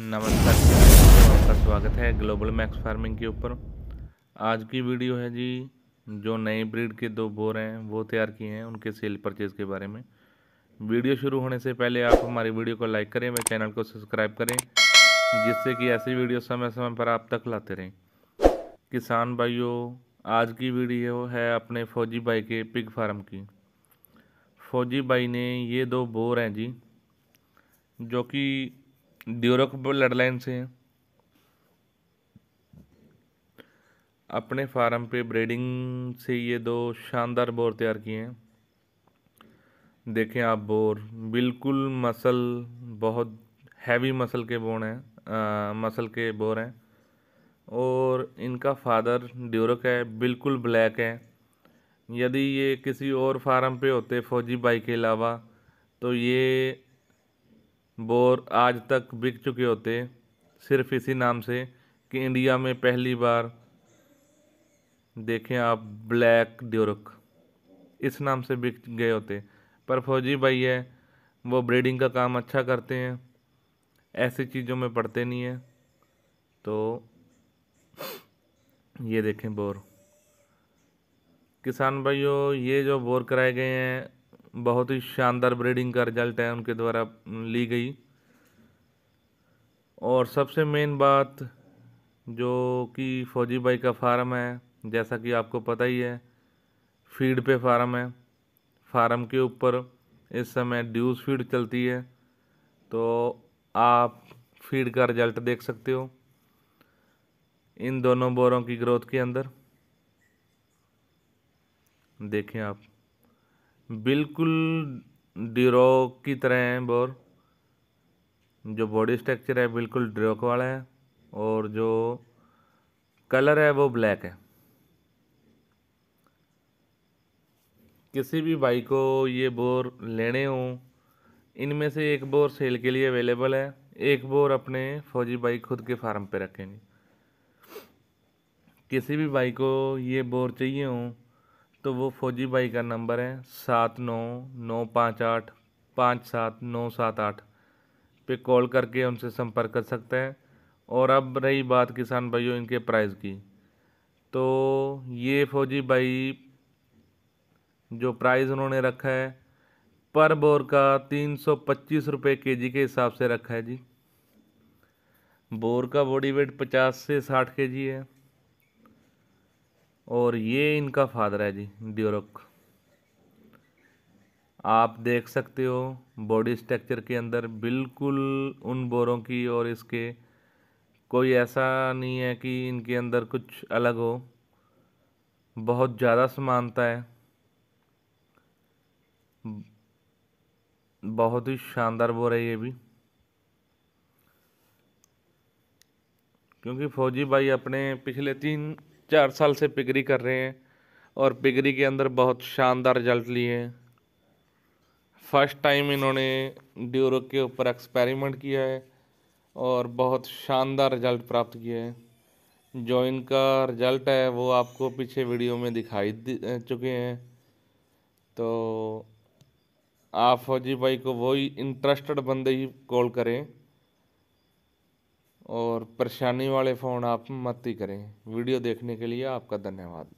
नमस्कार आपका स्वागत है ग्लोबल मैक्स फार्मिंग के ऊपर आज की वीडियो है जी जो नए ब्रीड के दो बोर हैं वो तैयार किए हैं उनके सेल परचेज़ के बारे में वीडियो शुरू होने से पहले आप हमारी वीडियो को लाइक करें मेरे चैनल को सब्सक्राइब करें जिससे कि ऐसी वीडियो समय समय पर आप तक लाते रहें किसान भाइयों आज की वीडियो है अपने फौजी भाई के पिग फार्म की फौजी भाई ने ये दो बोर हैं जी जो कि ड्यूरो ब्लड लाइन से अपने फार्म पे ब्रीडिंग से ये दो शानदार बोर तैयार किए हैं देखें आप बोर बिल्कुल मसल बहुत हैवी मसल के बोन हैं मसल के बोर हैं और इनका फादर ड्यूरक है बिल्कुल ब्लैक है यदि ये किसी और फार्म पे होते फौजी बाई के अलावा तो ये बोर आज तक बिक चुके होते सिर्फ इसी नाम से कि इंडिया में पहली बार देखें आप ब्लैक ड्यूरक इस नाम से बिक गए होते पर फौजी भाई है वो ब्रीडिंग का काम अच्छा करते हैं ऐसी चीज़ों में पड़ते नहीं हैं तो ये देखें बोर किसान भाइयों ये जो बोर कराए गए हैं बहुत ही शानदार ब्रीडिंग का रिजल्ट है उनके द्वारा ली गई और सबसे मेन बात जो कि फौजी भाई का फार्म है जैसा कि आपको पता ही है फीड पे फार्म है फार्म के ऊपर इस समय ड्यूज फीड चलती है तो आप फीड का रिजल्ट देख सकते हो इन दोनों बोरों की ग्रोथ के अंदर देखें आप बिल्कुल डिरोक की तरह है बोर जो बॉडी स्ट्रक्चर है बिल्कुल ड्रोक वाला है और जो कलर है वो ब्लैक है किसी भी बाइक को ये बोर लेने हो इनमें से एक बोर सेल के लिए अवेलेबल है एक बोर अपने फौजी बाइक खुद के फार्म पे रखेंगे किसी भी बाइक को ये बोर चाहिए हो तो वो फौजी भाई का नंबर है सात नौ नौ पाँच आठ पाँच सात नौ सात आठ पे कॉल करके उनसे संपर्क कर सकते हैं और अब रही बात किसान भाइयों इनके प्राइस की तो ये फौजी भाई जो प्राइस उन्होंने रखा है पर बोर का तीन सौ पच्चीस रुपये के जी के हिसाब से रखा है जी बोर का बॉडी वेट पचास से साठ के जी है और ये इनका फादर है जी ड्योरक आप देख सकते हो बॉडी स्ट्रक्चर के अंदर बिल्कुल उन बोरों की और इसके कोई ऐसा नहीं है कि इनके अंदर कुछ अलग हो बहुत ज़्यादा समानता है बहुत ही शानदार बोर है ये भी क्योंकि फौजी भाई अपने पिछले तीन चार साल से पिगरी कर रहे हैं और पिगरी के अंदर बहुत शानदार रिजल्ट लिए हैं फर्स्ट टाइम इन्होंने ड्यूरो के ऊपर एक्सपेरिमेंट किया है और बहुत शानदार रिजल्ट प्राप्त किया है जो इनका रिजल्ट है वो आपको पीछे वीडियो में दिखाई चुके हैं तो आप फौजी भाई को वही इंटरेस्टेड बंदे ही कॉल करें और परेशानी वाले फ़ोन आप मत ही करें वीडियो देखने के लिए आपका धन्यवाद